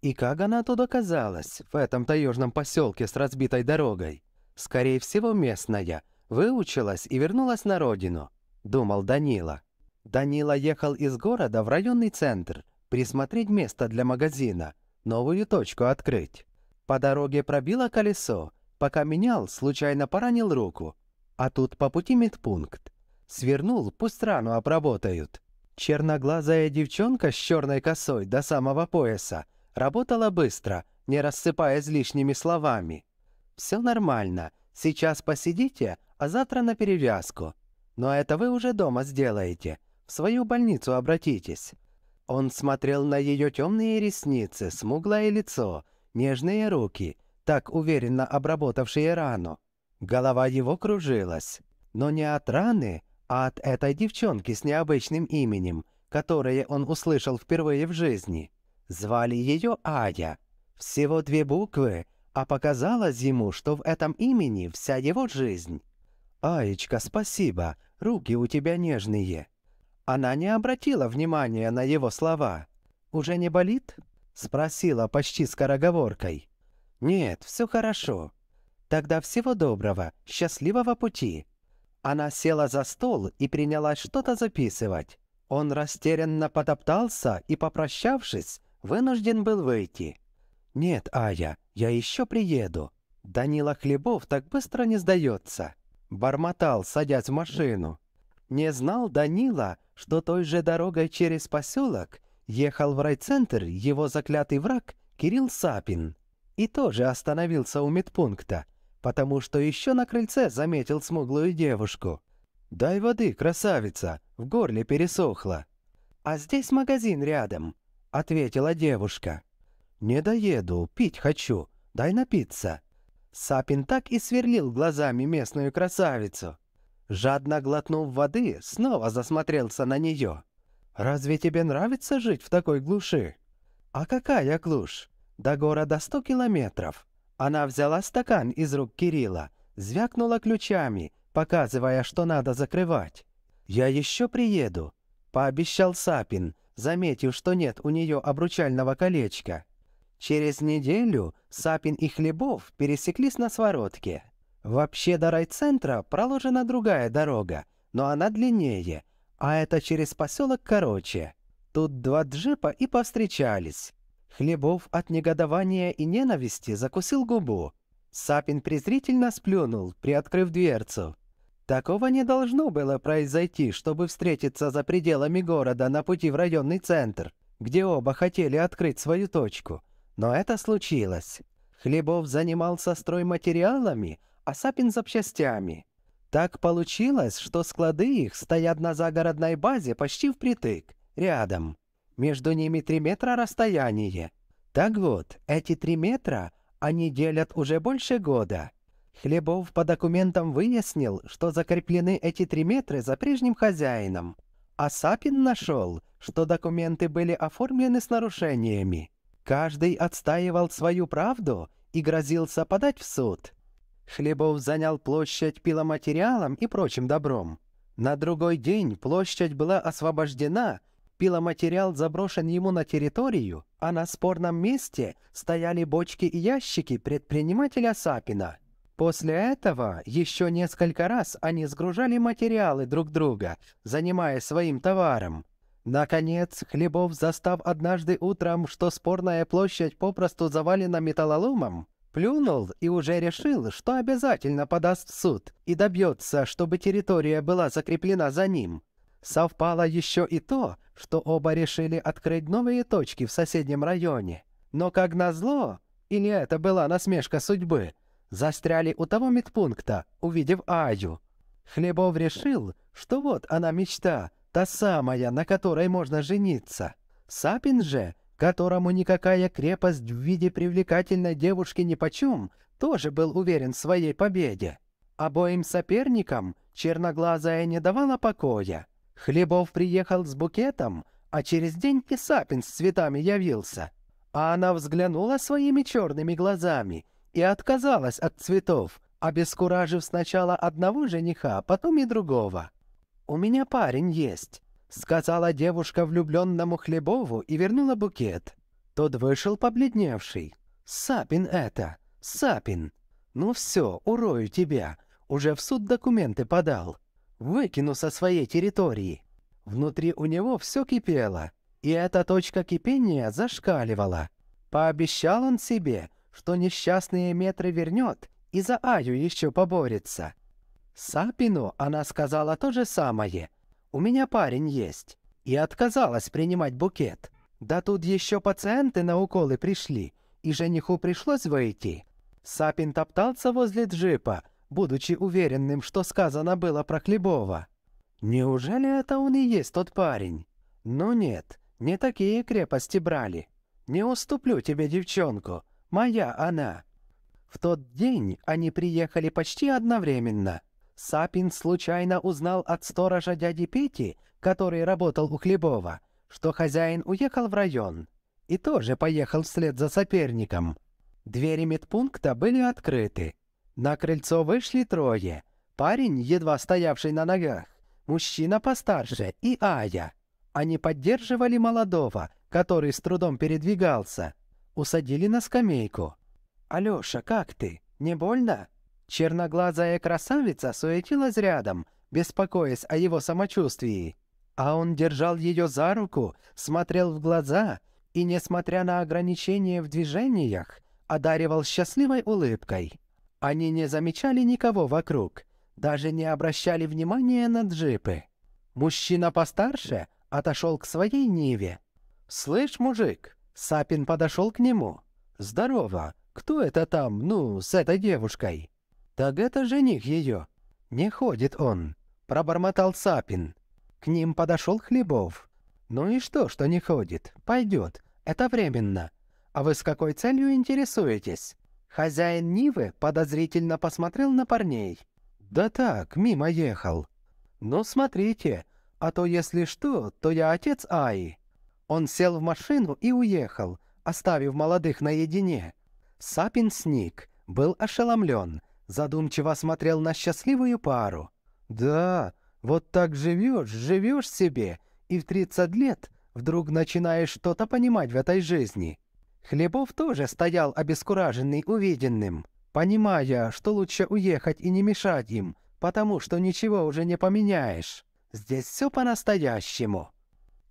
И как она тут оказалась, в этом таежном поселке с разбитой дорогой? Скорее всего, местная. Выучилась и вернулась на родину, думал Данила. Данила ехал из города в районный центр, присмотреть место для магазина, новую точку открыть. По дороге пробило колесо, пока менял, случайно поранил руку. А тут по пути медпункт. Свернул, пусть рану обработают. Черноглазая девчонка с черной косой до самого пояса – Работала быстро, не рассыпаясь лишними словами. «Все нормально. Сейчас посидите, а завтра на перевязку. Но это вы уже дома сделаете. В свою больницу обратитесь». Он смотрел на ее темные ресницы, смуглое лицо, нежные руки, так уверенно обработавшие рану. Голова его кружилась. Но не от раны, а от этой девчонки с необычным именем, которое он услышал впервые в жизни. Звали ее Ая. Всего две буквы, а показалось ему, что в этом имени вся его жизнь. «Аечка, спасибо, руки у тебя нежные». Она не обратила внимания на его слова. «Уже не болит?» – спросила почти скороговоркой. «Нет, все хорошо. Тогда всего доброго, счастливого пути». Она села за стол и принялась что-то записывать. Он растерянно потоптался и, попрощавшись, вынужден был выйти. «Нет, Ая, я еще приеду. Данила Хлебов так быстро не сдается». Бормотал, садясь в машину. Не знал Данила, что той же дорогой через поселок ехал в райцентр его заклятый враг Кирилл Сапин. И тоже остановился у медпункта, потому что еще на крыльце заметил смуглую девушку. «Дай воды, красавица!» В горле пересохло. «А здесь магазин рядом», — ответила девушка. «Не доеду, пить хочу. Дай напиться». Сапин так и сверлил глазами местную красавицу. Жадно глотнув воды, снова засмотрелся на нее. «Разве тебе нравится жить в такой глуши?» «А какая глушь? До города сто километров». Она взяла стакан из рук Кирилла, звякнула ключами, показывая, что надо закрывать. «Я еще приеду», — пообещал Сапин, — заметив, что нет у нее обручального колечка. Через неделю Сапин и Хлебов пересеклись на своротке. Вообще до райцентра проложена другая дорога, но она длиннее, а это через поселок короче. Тут два джипа и повстречались. Хлебов от негодования и ненависти закусил губу. Сапин презрительно сплюнул, приоткрыв дверцу. Такого не должно было произойти, чтобы встретиться за пределами города на пути в районный центр, где оба хотели открыть свою точку. Но это случилось. Хлебов занимался стройматериалами, а Сапин запчастями. Так получилось, что склады их стоят на загородной базе почти впритык, рядом. Между ними три метра расстояние. Так вот, эти три метра они делят уже больше года. Хлебов по документам выяснил, что закреплены эти три метры за прежним хозяином. А Сапин нашел, что документы были оформлены с нарушениями. Каждый отстаивал свою правду и грозился подать в суд. Хлебов занял площадь пиломатериалом и прочим добром. На другой день площадь была освобождена, пиломатериал заброшен ему на территорию, а на спорном месте стояли бочки и ящики предпринимателя Сапина – После этого еще несколько раз они сгружали материалы друг друга, занимая своим товаром. Наконец, Хлебов, застав однажды утром, что спорная площадь попросту завалена металлоломом, плюнул и уже решил, что обязательно подаст в суд и добьется, чтобы территория была закреплена за ним. Совпало еще и то, что оба решили открыть новые точки в соседнем районе. Но как назло, или это была насмешка судьбы, застряли у того медпункта, увидев Аю. Хлебов решил, что вот она мечта, та самая, на которой можно жениться. Сапин же, которому никакая крепость в виде привлекательной девушки нипочем, тоже был уверен в своей победе. Обоим соперникам черноглазая не давала покоя. Хлебов приехал с букетом, а через день и Сапин с цветами явился. А она взглянула своими черными глазами — и отказалась от цветов, обескуражив сначала одного жениха, а потом и другого. «У меня парень есть», — сказала девушка влюбленному Хлебову и вернула букет. Тот вышел побледневший. «Сапин это! Сапин! Ну все, урою тебя! Уже в суд документы подал. Выкину со своей территории!» Внутри у него все кипело, и эта точка кипения зашкаливала. Пообещал он себе, что несчастные метры вернет и за Аю еще поборется. Сапину она сказала то же самое. «У меня парень есть» и отказалась принимать букет. Да тут еще пациенты на уколы пришли, и жениху пришлось выйти. Сапин топтался возле джипа, будучи уверенным, что сказано было про Хлебова. Неужели это он и есть тот парень? Ну нет, не такие крепости брали. Не уступлю тебе девчонку, Моя она. В тот день они приехали почти одновременно. Сапин случайно узнал от сторожа дяди Пети, который работал у Хлебова, что хозяин уехал в район и тоже поехал вслед за соперником. Двери медпункта были открыты. На крыльцо вышли трое. Парень, едва стоявший на ногах, мужчина постарше и Ая. Они поддерживали молодого, который с трудом передвигался усадили на скамейку. «Алёша, как ты? Не больно?» Черноглазая красавица суетилась рядом, беспокоясь о его самочувствии. А он держал её за руку, смотрел в глаза и, несмотря на ограничения в движениях, одаривал счастливой улыбкой. Они не замечали никого вокруг, даже не обращали внимания на джипы. Мужчина постарше отошел к своей Ниве. «Слышь, мужик, Сапин подошел к нему. «Здорово! Кто это там, ну, с этой девушкой?» «Так это жених ее!» «Не ходит он!» — пробормотал Сапин. К ним подошел Хлебов. «Ну и что, что не ходит? Пойдет. Это временно. А вы с какой целью интересуетесь?» Хозяин Нивы подозрительно посмотрел на парней. «Да так, мимо ехал. Ну смотрите, а то если что, то я отец Аи». Он сел в машину и уехал, оставив молодых наедине. Сапин сник, был ошеломлен, задумчиво смотрел на счастливую пару. «Да, вот так живешь, живешь себе, и в 30 лет вдруг начинаешь что-то понимать в этой жизни». Хлебов тоже стоял обескураженный увиденным, понимая, что лучше уехать и не мешать им, потому что ничего уже не поменяешь. Здесь все по-настоящему.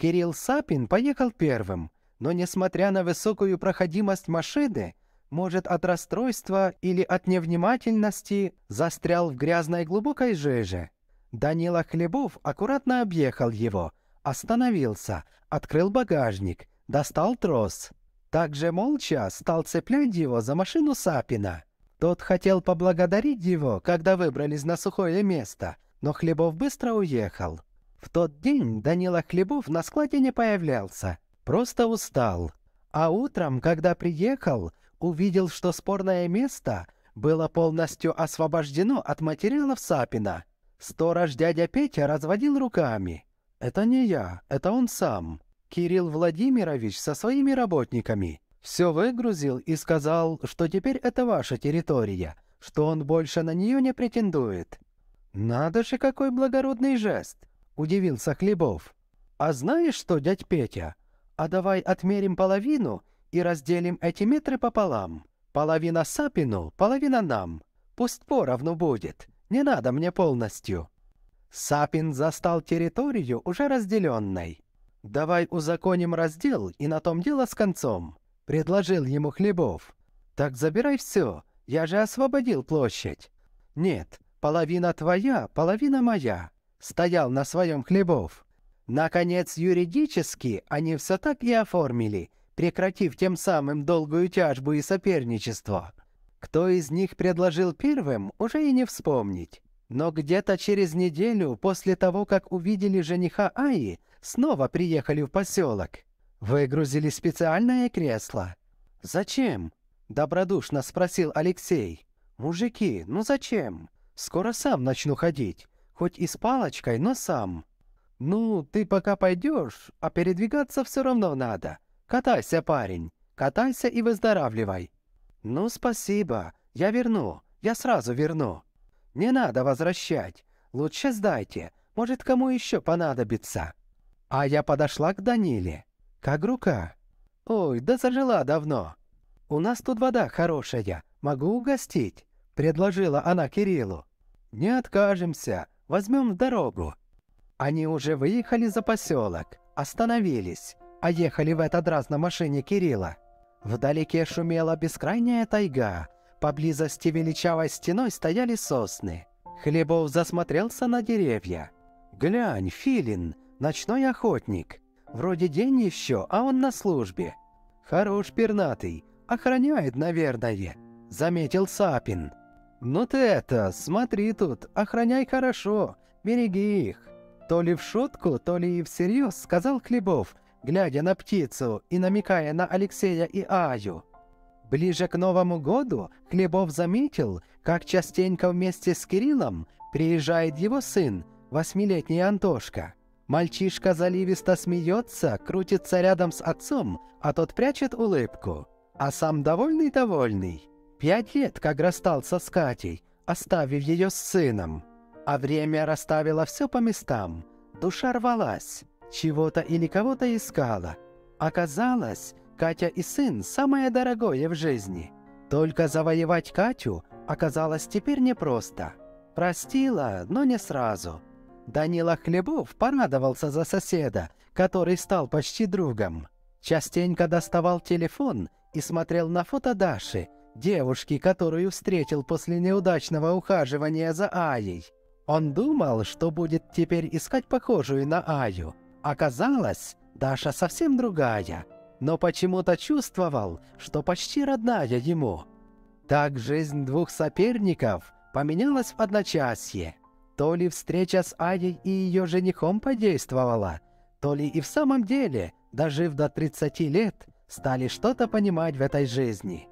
Кирилл Сапин поехал первым, но, несмотря на высокую проходимость машины, может, от расстройства или от невнимательности застрял в грязной глубокой жиже. Данила Хлебов аккуратно объехал его, остановился, открыл багажник, достал трос. Также молча стал цеплять его за машину Сапина. Тот хотел поблагодарить его, когда выбрались на сухое место, но Хлебов быстро уехал. В тот день Данила Хлебов на складе не появлялся, просто устал. А утром, когда приехал, увидел, что спорное место было полностью освобождено от материалов Сапина. Сторож дядя Петя разводил руками. «Это не я, это он сам. Кирилл Владимирович со своими работниками. Все выгрузил и сказал, что теперь это ваша территория, что он больше на нее не претендует». «Надо же, какой благородный жест!» удивился Хлебов. «А знаешь что, дядь Петя? А давай отмерим половину и разделим эти метры пополам. Половина Сапину, половина нам. Пусть поровну будет, не надо мне полностью». Сапин застал территорию уже разделенной. «Давай узаконим раздел, и на том дело с концом», — предложил ему Хлебов. «Так забирай все, я же освободил площадь». «Нет, половина твоя, половина моя стоял на своем хлебов. Наконец, юридически они все так и оформили, прекратив тем самым долгую тяжбу и соперничество. Кто из них предложил первым, уже и не вспомнить. Но где-то через неделю после того, как увидели жениха Аи, снова приехали в поселок. Выгрузили специальное кресло. «Зачем?» – добродушно спросил Алексей. «Мужики, ну зачем? Скоро сам начну ходить» хоть и с палочкой, но сам. Ну, ты пока пойдешь, а передвигаться все равно надо. Катайся, парень, катайся и выздоравливай. Ну, спасибо, я верну, я сразу верну. Не надо возвращать, лучше сдайте, может, кому еще понадобится. А я подошла к Даниле. Как рука? Ой, да зажила давно. У нас тут вода хорошая, могу угостить, предложила она Кириллу. Не откажемся, возьмем в дорогу». Они уже выехали за поселок, остановились, а ехали в этот раз на машине Кирилла. Вдалеке шумела бескрайняя тайга, поблизости величавой стеной стояли сосны. Хлебов засмотрелся на деревья. «Глянь, Филин, ночной охотник. Вроде день еще, а он на службе. Хорош пернатый, охраняет, наверное», — заметил Сапин. «Ну ты это, смотри тут, охраняй хорошо, береги их!» То ли в шутку, то ли и всерьез сказал Хлебов, глядя на птицу и намекая на Алексея и Аю. Ближе к Новому году Хлебов заметил, как частенько вместе с Кириллом приезжает его сын, восьмилетний Антошка. Мальчишка заливисто смеется, крутится рядом с отцом, а тот прячет улыбку. А сам довольный-довольный. Пять лет, как расстался с Катей, оставив ее с сыном. А время расставило все по местам. Душа рвалась, чего-то или кого-то искала. Оказалось, Катя и сын – самое дорогое в жизни. Только завоевать Катю оказалось теперь непросто. Простила, но не сразу. Данила Хлебов порадовался за соседа, который стал почти другом. Частенько доставал телефон и смотрел на фото Даши – девушки, которую встретил после неудачного ухаживания за Аей. Он думал, что будет теперь искать похожую на Аю. Оказалось, Даша совсем другая, но почему-то чувствовал, что почти родная ему. Так жизнь двух соперников поменялась в одночасье. То ли встреча с Аей и ее женихом подействовала, то ли и в самом деле, дожив до 30 лет, стали что-то понимать в этой жизни.